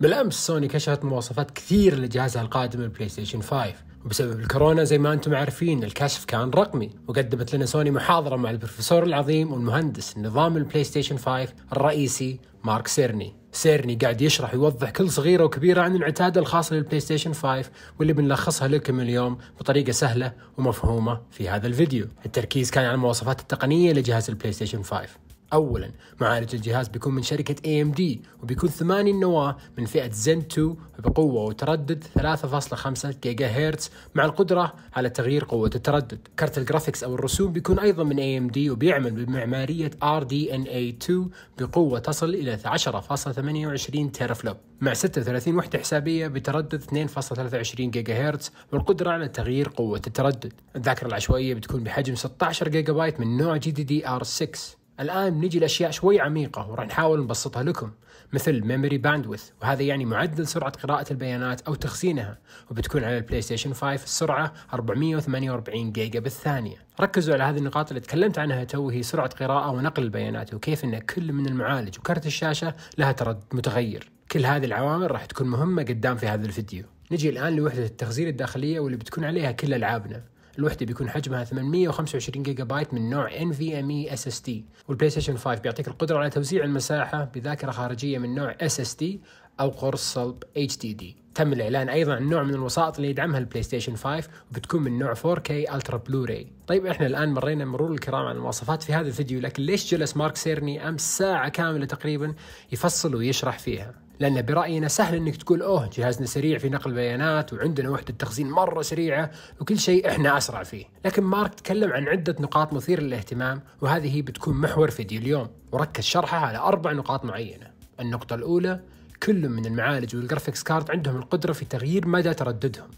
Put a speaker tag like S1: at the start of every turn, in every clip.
S1: بالامس سوني كشفت مواصفات كثير لجهازها القادم البلاي ستيشن 5 وبسبب الكورونا زي ما انتم عارفين الكشف كان رقمي وقدمت لنا سوني محاضره مع البروفيسور العظيم والمهندس نظام البلاي ستيشن 5 الرئيسي مارك سيرني سيرني قاعد يشرح ويوضح كل صغيره وكبيره عن العتاد الخاص للبلاي ستيشن 5 واللي بنلخصها لكم اليوم بطريقه سهله ومفهومه في هذا الفيديو. التركيز كان على المواصفات التقنيه لجهاز البلاي ستيشن 5 اولا معالج الجهاز بيكون من شركه AMD وبيكون ثماني النواه من فئه Zen 2 بقوه وتردد 3.5 جيجا هرتز مع القدره على تغيير قوه التردد كارت الجرافيكس او الرسوم بيكون ايضا من AMD وبيعمل بمعماريه RDNA 2 بقوه تصل الى 10.28 تيرافلوب مع 36 وحدة حسابية بتردد 2.23 جيجا هرتز والقدرة على تغيير قوة التردد الذاكرة العشوائية بتكون بحجم 16 جيجا بايت من نوع جي دي دي 6 الآن نجي لأشياء شوي عميقة وراح نحاول نبسطها لكم مثل ميموري باندوث وهذا يعني معدل سرعة قراءة البيانات أو تخزينها وبتكون على البلاي ستيشن 5 السرعة 448 جيجا بالثانية ركزوا على هذه النقاط اللي تكلمت عنها تو هي سرعة قراءة ونقل البيانات وكيف أن كل من المعالج وكرت الشاشة لها ترد متغير كل هذه العوامل راح تكون مهمة قدام في هذا الفيديو نجي الآن لوحدة التخزين الداخلية واللي بتكون عليها كل ألعابنا الوحده بيكون حجمها 825 جيجا بايت من نوع NVMe SSD والبلاي ستيشن 5 بيعطيك القدره على توزيع المساحه بذاكره خارجيه من نوع SSD او قرص صلب HDD تم الاعلان ايضا عن نوع من الوسائط اللي يدعمها البلاي ستيشن 5 وبتكون من نوع 4K الترا بلو راي طيب احنا الان مرينا مرور الكرام عن المواصفات في هذا الفيديو لكن ليش جلس مارك سيرني امس ساعه كامله تقريبا يفصل ويشرح فيها لان براينا سهل انك تقول اوه جهازنا سريع في نقل البيانات وعندنا وحده تخزين مره سريعه وكل شيء احنا اسرع فيه، لكن مارك تكلم عن عده نقاط مثيره للاهتمام وهذه بتكون محور فيديو اليوم وركز شرحه على اربع نقاط معينه. النقطه الاولى كل من المعالج والجرافيكس كارد عندهم القدره في تغيير مدى ترددهم.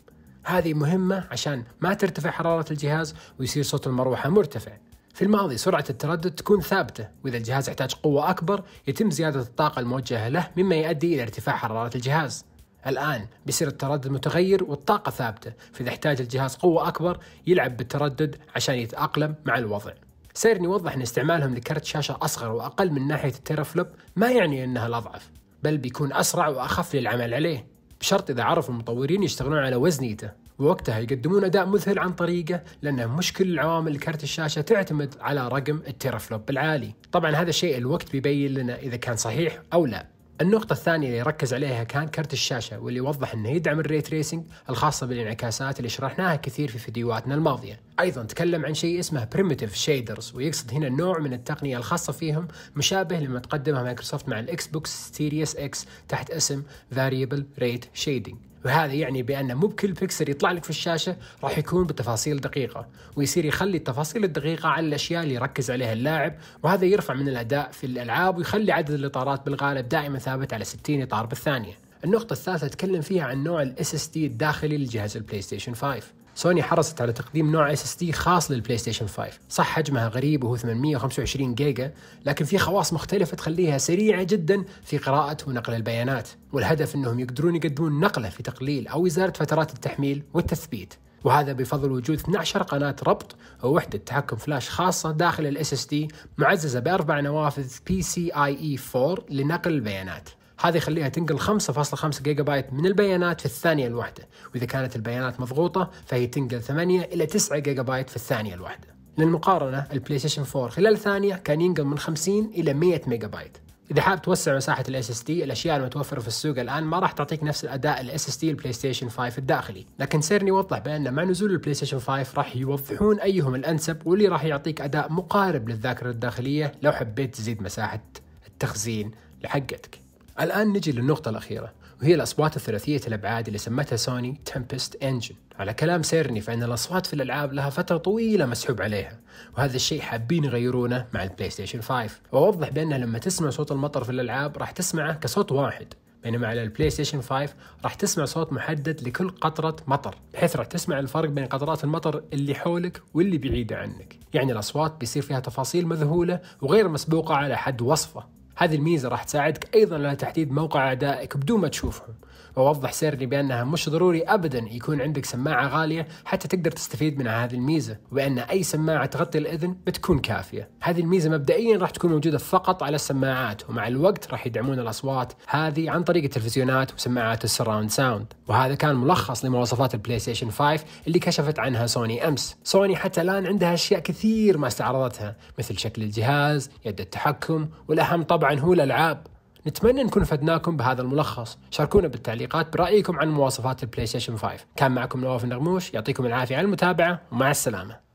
S1: هذه مهمه عشان ما ترتفع حراره الجهاز ويصير صوت المروحه مرتفع في الماضي سرعة التردد تكون ثابتة وإذا الجهاز احتاج قوة أكبر يتم زيادة الطاقة الموجهة له مما يؤدي إلى ارتفاع حرارة الجهاز الآن بيصير التردد متغير والطاقة ثابتة فإذا احتاج الجهاز قوة أكبر يلعب بالتردد عشان يتأقلم مع الوضع سيرني يوضح أن استعمالهم لكرت شاشة أصغر وأقل من ناحية التيرافلوب ما يعني أنها الأضعف بل بيكون أسرع وأخف للعمل عليه بشرط إذا عرفوا المطورين يشتغلون على وزنيته ووقتها يقدمون اداء مذهل عن طريقه لانه مش كل العوامل كرت الشاشه تعتمد على رقم التيرافلوب العالي طبعا هذا الشيء الوقت بيبين لنا اذا كان صحيح او لا النقطة الثانية اللي ركز عليها كان كرت الشاشة واللي وضح انه يدعم الري تريسينج الخاصة بالانعكاسات اللي شرحناها كثير في فيديوهاتنا الماضية. ايضا تكلم عن شيء اسمه بريمتيف شيدرز ويقصد هنا نوع من التقنية الخاصة فيهم مشابه لما تقدمها مايكروسوفت مع الاكس بوكس سيريس اكس تحت اسم فاريبل ريت شيدنج. وهذا يعني بأن مو بكل بيكسل يطلع لك في الشاشة راح يكون بتفاصيل دقيقة ويصير يخلي التفاصيل الدقيقة على الأشياء اللي يركز عليها اللاعب وهذا يرفع من الأداء في الألعاب ويخلي عدد الإطارات بالغالب دائما ثابت على 60 إطار بالثانية النقطة الثالثة أتكلم فيها عن نوع الاس اس الداخلي لجهاز البلاي ستيشن 5 سوني حرصت على تقديم نوع اس اس دي خاص للبلاي ستيشن 5 صح حجمها غريب وهو 825 جيجا لكن في خواص مختلفة تخليها سريعة جدا في قراءة ونقل البيانات والهدف انهم يقدرون يقدمون نقلة في تقليل او ازالة فترات التحميل والتثبيت وهذا بفضل وجود 12 قناة ربط ووحدة تحكم فلاش خاصة داخل الاس اس دي معززة بأربع نوافذ بي سي اي اي 4 لنقل البيانات هذا يخليها تنقل 5.5 جيجا بايت من البيانات في الثانية الواحدة وإذا كانت البيانات مضغوطة فهي تنقل 8 إلى 9 جيجا بايت في الثانية الواحدة للمقارنة البلاي ستيشن 4 خلال ثانية كان ينقل من 50 إلى 100 ميجا بايت إذا حاب توسع مساحة الاس اس دي الأشياء المتوفرة في السوق الآن ما راح تعطيك نفس الأداء الاس اس دي PlayStation 5 الداخلي، لكن سيرني يوضح بأن مع نزول الـ PlayStation 5 راح يوضحون أيهم الأنسب واللي راح يعطيك أداء مقارب للذاكرة الداخلية لو حبيت تزيد مساحة التخزين لحقتك. الآن نجي للنقطة الأخيرة وهي الأصوات الثلاثية الأبعاد اللي سمتها سوني تمبست انجن على كلام سيرني فإن الأصوات في الألعاب لها فترة طويلة مسحوب عليها وهذا الشيء حابين يغيرونه مع البلاي ستيشن 5 وأوضح بأنه لما تسمع صوت المطر في الألعاب راح تسمعه كصوت واحد بينما على البلاي ستيشن 5 راح تسمع صوت محدد لكل قطرة مطر بحيث راح تسمع الفرق بين قطرات المطر اللي حولك واللي بعيدة عنك يعني الأصوات بيصير فيها تفاصيل مذهولة وغير مسبوقة على حد وصفة هذه الميزة راح تساعدك أيضا على تحديد موقع أعدائك بدون ما تشوفهم وأوضح سري بأنها مش ضروري أبدا يكون عندك سماعة غالية حتى تقدر تستفيد من هذه الميزة وبأن أي سماعة تغطي الأذن بتكون كافية هذه الميزة مبدئيا راح تكون موجودة فقط على السماعات ومع الوقت راح يدعمون الأصوات هذه عن طريق التلفزيونات وسماعات السراوند ساوند وهذا كان ملخص لمواصفات البلاي ستيشن 5 اللي كشفت عنها سوني أمس سوني حتى الآن عندها أشياء كثير ما استعرضتها مثل شكل الجهاز يد التحكم والأهم طبعا طبعا هو الألعاب نتمنى نكون فدناكم بهذا الملخص شاركونا بالتعليقات برأيكم عن مواصفات البلاي ستيشن 5 كان معكم نواف النغموش يعطيكم العافية على المتابعة ومع السلامة